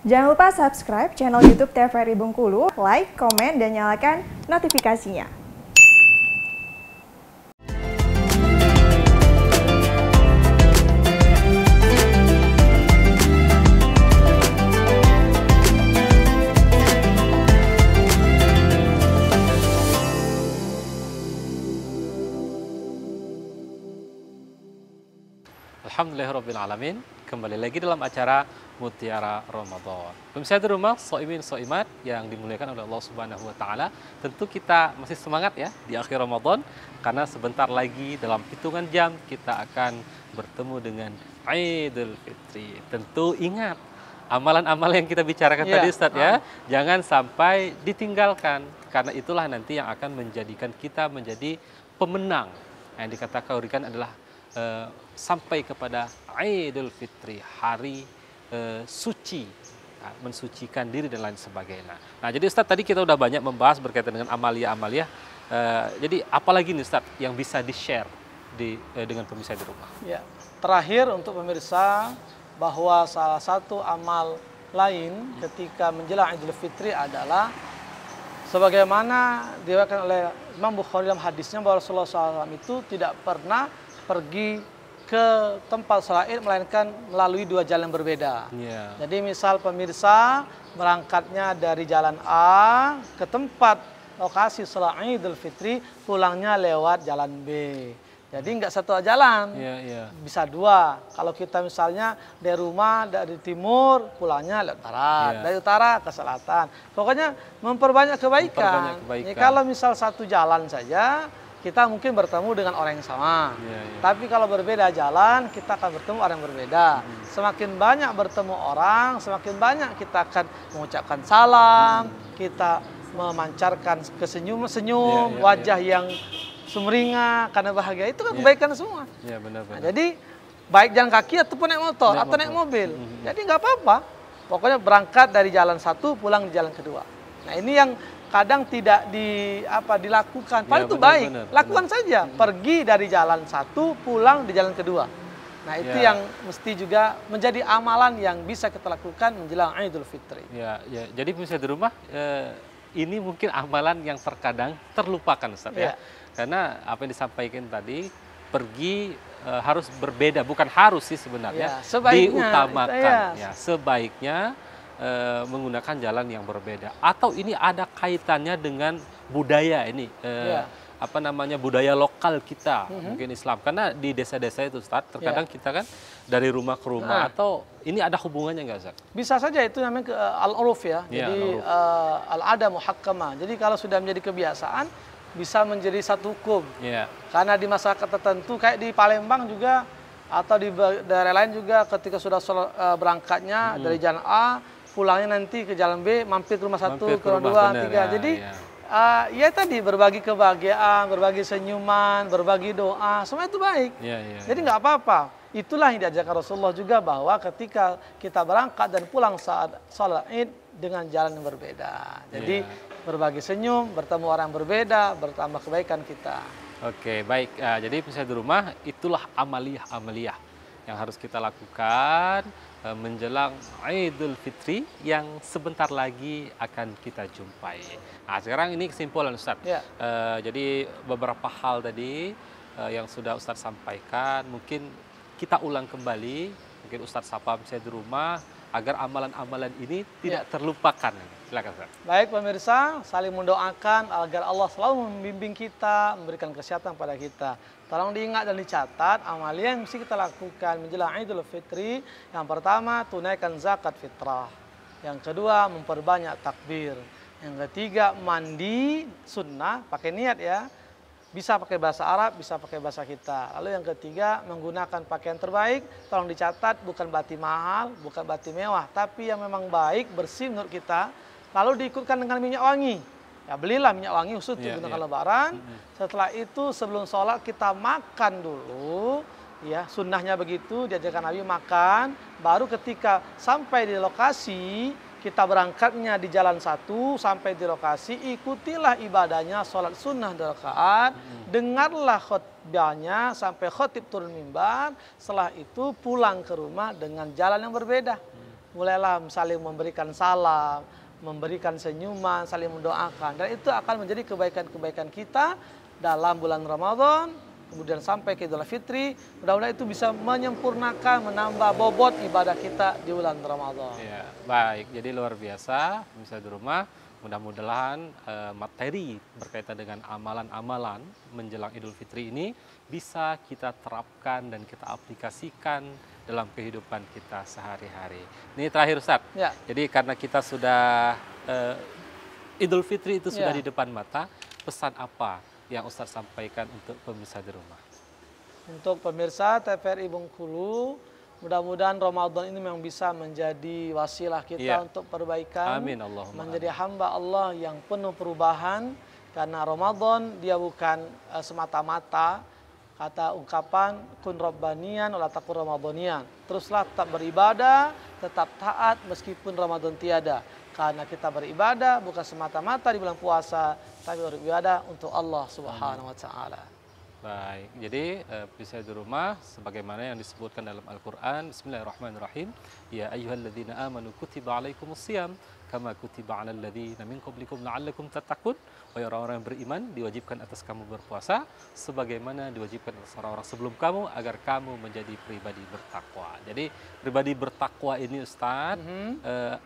Jangan lupa subscribe channel YouTube TVRI Bengkulu, like, komen, dan nyalakan notifikasinya. Alhamdulillahirrahmanirrahim. Kembali lagi dalam acara mutiara Ramadan. Pemirsa di rumah, soimin soimat yang dimuliakan oleh Allah Subhanahu wa taala, tentu kita masih semangat ya di akhir Ramadan karena sebentar lagi dalam hitungan jam kita akan bertemu dengan Idul Fitri. Tentu ingat amalan-amalan yang kita bicarakan iya, ya. tadi ah. Ustaz ya, jangan sampai ditinggalkan karena itulah nanti yang akan menjadikan kita menjadi pemenang yang dikatakan adalah uh, sampai kepada Idul Fitri hari Eh, suci, nah, mensucikan diri dan lain sebagainya. Nah, jadi Ustadz tadi kita sudah banyak membahas berkaitan dengan amalia-amalia. Eh, jadi apalagi nih Ustadz yang bisa di-share di, eh, dengan pemirsa di rumah? Ya, terakhir untuk pemirsa bahwa salah satu amal lain hmm. ketika menjelang Idul Fitri adalah sebagaimana diriwayatkan oleh Imam Bukhari dalam hadisnya bahwa Rasulullah SAW itu tidak pernah pergi ke tempat sholat id melainkan melalui dua jalan berbeda. Yeah. Jadi misal pemirsa berangkatnya dari jalan A ke tempat lokasi sholat Idul Fitri, pulangnya lewat jalan B. Jadi nggak satu jalan, yeah, yeah. bisa dua. Kalau kita misalnya dari rumah dari timur pulangnya lewat barat, yeah. dari utara ke selatan. Pokoknya memperbanyak kebaikan. Memperbanyak kebaikan. Ya, kalau misal satu jalan saja kita mungkin bertemu dengan orang yang sama. Yeah, yeah. Tapi kalau berbeda jalan, kita akan bertemu orang yang berbeda. Mm. Semakin banyak bertemu orang, semakin banyak kita akan mengucapkan salam, mm. kita memancarkan kesenyum-senyum, yeah, yeah, iya. wajah yeah. yang sumringah karena bahagia. Itu kan yeah. kebaikan semua. Yeah, benar, benar. Nah, jadi baik jalan kaki ataupun naik motor naik atau motor. naik mobil. Mm -hmm. Jadi nggak apa-apa. Pokoknya berangkat dari jalan satu, pulang di jalan kedua. Nah, ini yang kadang tidak di apa dilakukan. Padahal ya, itu benar, baik. Benar, Lakukan benar. saja. Hmm. Pergi dari jalan satu, pulang di jalan kedua. Nah, itu ya. yang mesti juga menjadi amalan yang bisa kita lakukan menjelang Idul Fitri. Ya, ya. Jadi bisa di rumah eh, ini mungkin amalan yang terkadang terlupakan Ustaz ya. ya. Karena apa yang disampaikan tadi pergi e, harus berbeda, bukan harus sih sebenarnya. Iya, ya. ya, sebaiknya, diutamakan ya. ya. Sebaiknya e, menggunakan jalan yang berbeda atau ini ada kaitannya dengan budaya ini e, yeah. Iya. apa namanya budaya lokal kita mm -hmm. mungkin Islam karena di desa-desa itu Ustaz terkadang yeah. kita kan dari rumah ke rumah nah. atau ini ada hubungannya nggak Ustaz? Bisa saja itu namanya uh, al-uruf ya. Yeah, jadi al uh, eh, al-ada muhakkama. Jadi kalau sudah menjadi kebiasaan bisa menjadi satu hukum. Yeah. Karena di masyarakat tertentu kayak di Palembang juga atau di daerah lain juga ketika sudah berangkatnya mm. dari jalan A pulangnya nanti ke Jalan B, mampir ke rumah satu, ke rumah, dua, dua, tiga. Ya, Jadi ya. Uh, ya tadi berbagi kebahagiaan, berbagi senyuman, berbagi doa, semua itu baik. Ya, ya, ya. Jadi nggak ya. apa-apa. Itulah yang diajarkan Rasulullah juga bahwa ketika kita berangkat dan pulang saat sholat id dengan jalan yang berbeda. Jadi ya. berbagi senyum, bertemu orang yang berbeda, bertambah kebaikan kita. Oke, baik. Eh, jadi misalnya di rumah, itulah amaliah-amaliah yang harus kita lakukan eh, menjelang Idul Fitri yang sebentar lagi akan kita jumpai. Nah, sekarang ini kesimpulan Ustadz. Ya. Uh, jadi beberapa hal tadi uh, yang sudah Ustadz sampaikan mungkin kita ulang kembali mungkin Ustadz sapa misalnya di rumah agar amalan-amalan ini ya. tidak ya. terlupakan. Silakan Ustaz. Baik pemirsa, saling mendoakan agar Allah selalu membimbing kita, memberikan kesehatan pada kita. Tolong diingat dan dicatat amalia yang mesti kita lakukan menjelang Idul Fitri. Yang pertama, tunaikan zakat fitrah. Yang kedua, memperbanyak takbir. Yang ketiga, mandi sunnah pakai niat ya bisa pakai bahasa Arab, bisa pakai bahasa kita. Lalu yang ketiga, menggunakan pakaian terbaik, tolong dicatat bukan batik mahal, bukan batik mewah, tapi yang memang baik, bersih menurut kita, lalu diikutkan dengan minyak wangi. Ya belilah minyak wangi khusus yeah, digunakan yeah. lebaran. Mm -hmm. Setelah itu sebelum sholat kita makan dulu, ya sunnahnya begitu diajarkan Nabi makan. Baru ketika sampai di lokasi kita berangkatnya di jalan satu sampai di lokasi ikutilah ibadahnya sholat sunnah dan rakaat hmm. dengarlah khutbahnya sampai khutib turun mimbar setelah itu pulang ke rumah dengan jalan yang berbeda hmm. mulailah saling memberikan salam memberikan senyuman saling mendoakan dan itu akan menjadi kebaikan-kebaikan kita dalam bulan Ramadan kemudian sampai ke Idul Fitri, mudah-mudahan itu bisa menyempurnakan, menambah bobot ibadah kita di bulan Ramadan. Ya, baik, jadi luar biasa, bisa di rumah. Mudah-mudahan eh, materi berkaitan dengan amalan-amalan menjelang Idul Fitri ini bisa kita terapkan dan kita aplikasikan dalam kehidupan kita sehari-hari. Ini terakhir Ustaz. Ya. Jadi karena kita sudah eh, Idul Fitri itu sudah ya. di depan mata, pesan apa yang Ustaz sampaikan untuk pemirsa di rumah. Untuk pemirsa TVRI Bengkulu, mudah-mudahan Ramadan ini memang bisa menjadi wasilah kita ya. untuk perbaikan. Amin Allahumma. Menjadi hamba Allah yang penuh perubahan karena Ramadan dia bukan eh, semata-mata kata ungkapan kun robbanian olah takur ramadhanian. Teruslah tetap beribadah, tetap taat meskipun Ramadan tiada. Karena kita beribadah bukan semata-mata di bulan puasa, tapi beribadah untuk Allah Subhanahu wa taala. Baik, jadi eh, bisa di rumah sebagaimana yang disebutkan dalam Al-Qur'an, Bismillahirrahmanirrahim. Ya ayyuhalladzina amanu kutiba alaikumusiyam kama kutiba alal ladzina min qablikum la'allakum tattaqun. Wahai orang-orang yang beriman, diwajibkan atas kamu berpuasa sebagaimana diwajibkan atas orang-orang sebelum kamu agar kamu menjadi pribadi bertakwa. Jadi pribadi bertakwa ini Ustaz mm -hmm. uh,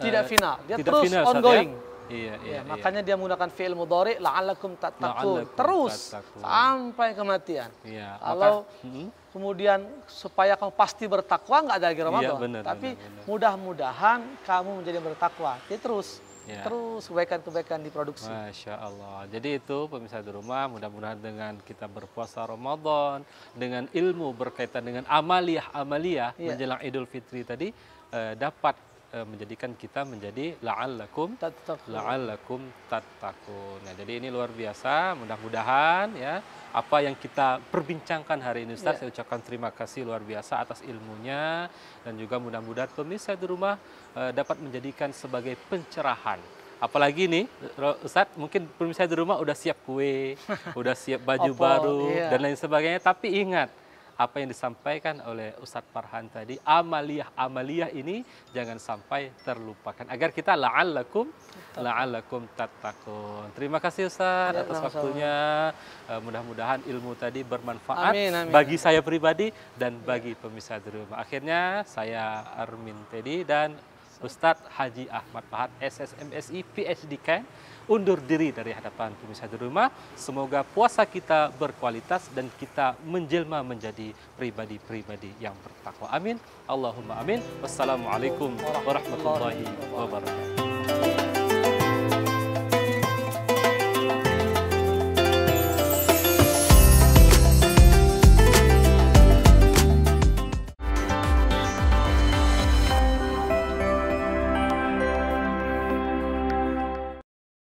tidak eh, final. Dia tidak terus final, ongoing. Ya? Iya, iya, ya, iya. Makanya dia menggunakan fi'il mudhari la'allakum tattaqun. Terus tatakun. sampai kematian. Iya. Kalau hmm? kemudian supaya kamu pasti bertakwa nggak ada lagi iya, Ramadan. Iya, bener, Tapi mudah-mudahan kamu menjadi bertakwa. Jadi terus iya. terus kebaikan-kebaikan diproduksi. Masya Allah. Jadi itu pemirsa di rumah, mudah-mudahan dengan kita berpuasa Ramadan, dengan ilmu berkaitan dengan amaliah-amaliah iya. menjelang Idul Fitri tadi eh, dapat uh, menjadikan kita menjadi la'allakum La'allakum tattaqun. Nah, jadi ini luar biasa. Mudah-mudahan ya apa yang kita perbincangkan hari ini Ustaz, ya. saya ucapkan terima kasih luar biasa atas ilmunya dan juga mudah-mudahan pemirsa di rumah uh, dapat menjadikan sebagai pencerahan apalagi nih Ustadz mungkin pemirsa di rumah udah siap kue, udah siap baju baru iya. dan lain sebagainya tapi ingat apa yang disampaikan oleh Ustadz Farhan tadi, amaliyah-amaliyah ini jangan sampai terlupakan. Agar kita la'allakum la'allakum tattaqun. Terima kasih Ustadz atas waktunya. Eh, mudah-mudahan ilmu tadi bermanfaat amin, amin. bagi saya pribadi dan bagi pemirsa di rumah. Akhirnya saya Armin Teddy dan Ustadz Haji Ahmad Pahat SSMSI PhD Ken undur diri dari hadapan pemirsa di rumah. Semoga puasa kita berkualitas dan kita menjelma menjadi pribadi-pribadi yang bertakwa. Amin. Allahumma amin. Wassalamualaikum warahmatullahi wabarakatuh.